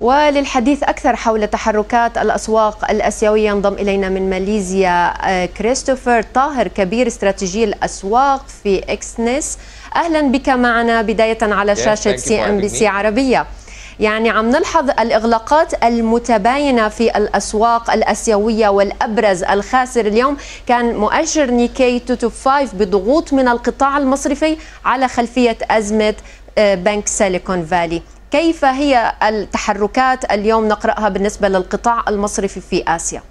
وللحديث أكثر حول تحركات الأسواق الأسيوية ينضم إلينا من ماليزيا آه، كريستوفر طاهر كبير استراتيجي الأسواق في إكسنس أهلا بك معنا بداية على شاشة سي أم بي سي عربية يعني عم نلحظ الإغلاقات المتباينة في الأسواق الأسيوية والأبرز الخاسر اليوم كان مؤشر نيكي 225 بضغوط من القطاع المصرفي على خلفية أزمة آه، بنك سيليكون فالي كيف هي التحركات اليوم نقرأها بالنسبة للقطاع المصرفي في آسيا؟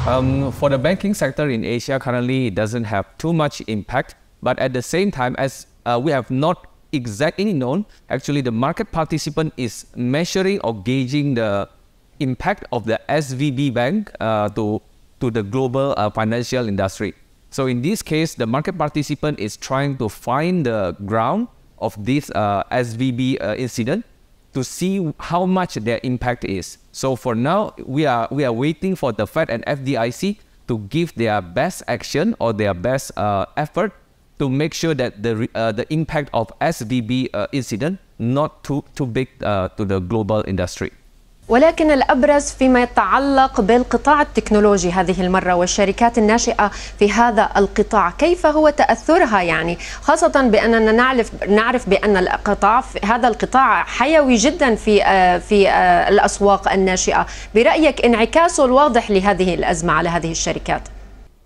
Um, for the banking sector in Asia, currently it doesn't have too much impact. But at the same time, as uh, we have not exactly known, actually the market participant is measuring or gauging the impact of the SVB bank uh, to, to the global uh, financial industry. So in this case, the market participant is trying to find the ground of this uh, SVB uh, incident to see how much their impact is. So for now, we are we are waiting for the Fed and FDIC to give their best action or their best uh, effort to make sure that the uh, the impact of SVB uh, incident not too too big uh, to the global industry. ولكن الأبرز فيما يتعلق بالقطاع التكنولوجي هذه المرة والشركات الناشئة في هذا القطاع كيف هو تأثرها يعني خاصة بأننا نعرف نعرف بأن القطاع هذا القطاع حيوي جدا في آه، في آه، الأسواق الناشئة برأيك انعكاسه الواضح لهذه الأزمة على هذه الشركات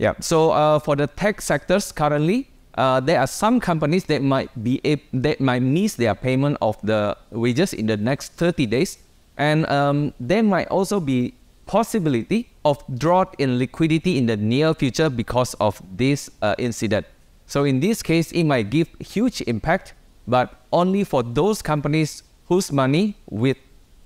Yeah, so uh, for the tech sectors currently, Uh, there are some companies that might be that might miss their payment of the wages in the next 30 days And um, there might also be possibility of drought in liquidity in the near future because of this uh, incident. So in this case, it might give huge impact, but only for those companies whose money with,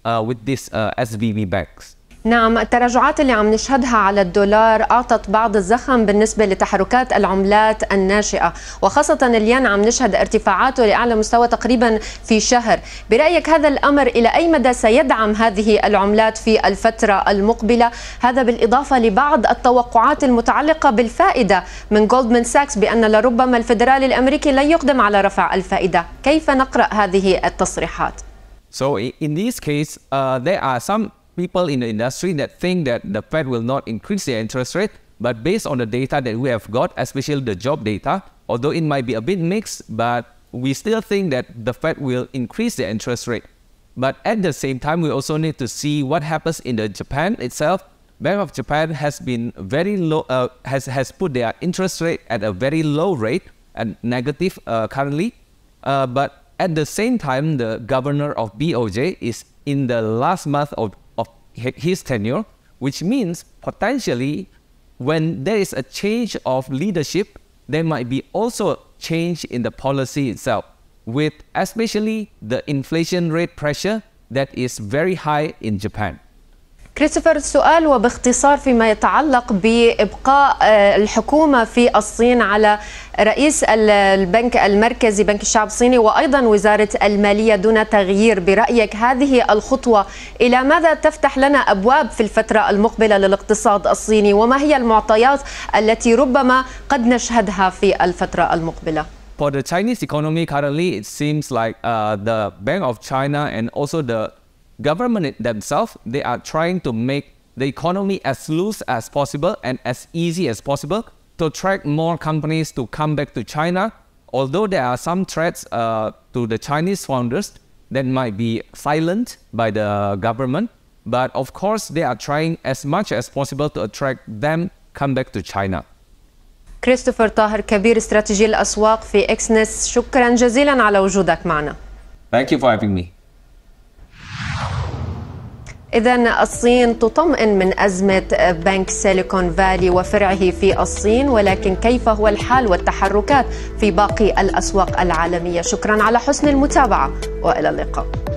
uh, with this uh, SVB banks. نعم التراجعات اللي عم نشهدها على الدولار أعطت بعض الزخم بالنسبة لتحركات العملات الناشئة وخاصة الين عم نشهد ارتفاعاته لأعلى مستوى تقريبا في شهر برأيك هذا الأمر إلى أي مدى سيدعم هذه العملات في الفترة المقبلة هذا بالإضافة لبعض التوقعات المتعلقة بالفائدة من جولدمان ساكس بأن لربما الفدرالي الأمريكي لن يقدم على رفع الفائدة كيف نقرأ هذه التصريحات؟ So in this case, uh, there are some people in the industry that think that the Fed will not increase their interest rate, but based on the data that we have got, especially the job data, although it might be a bit mixed, but we still think that the Fed will increase the interest rate. But at the same time, we also need to see what happens in the Japan itself. Bank of Japan has been very low, uh, has, has put their interest rate at a very low rate and negative uh, currently. Uh, but at the same time, the governor of BOJ is in the last month of his tenure, which means potentially when there is a change of leadership, there might be also a change in the policy itself, with especially the inflation rate pressure that is very high in Japan. كريستوفر السؤال وباختصار فيما يتعلق بإبقاء آه، الحكومة في الصين على رئيس البنك المركزي بنك الشعب الصيني وأيضا وزارة المالية دون تغيير برأيك هذه الخطوة إلى ماذا تفتح لنا أبواب في الفترة المقبلة للاقتصاد الصيني وما هي المعطيات التي ربما قد نشهدها في الفترة المقبلة؟ For the Chinese economy currently, it seems like uh, the Bank of China and also the government themselves, they are trying to make the economy as loose as possible and as easy as possible to attract more companies to come back to China. Although there are some threats uh, to the Chinese founders that might be silenced by the government, but of course they are trying as much as possible to attract them come back to China. كريستوفر طاهر كبير استراتيجي الأسواق في إكسنس شكرا جزيلا على وجودك معنا. Thank you for having me. إذا الصين تطمئن من أزمة بنك سيليكون فالي وفرعه في الصين ولكن كيف هو الحال والتحركات في باقي الأسواق العالمية شكرا على حسن المتابعة وإلى اللقاء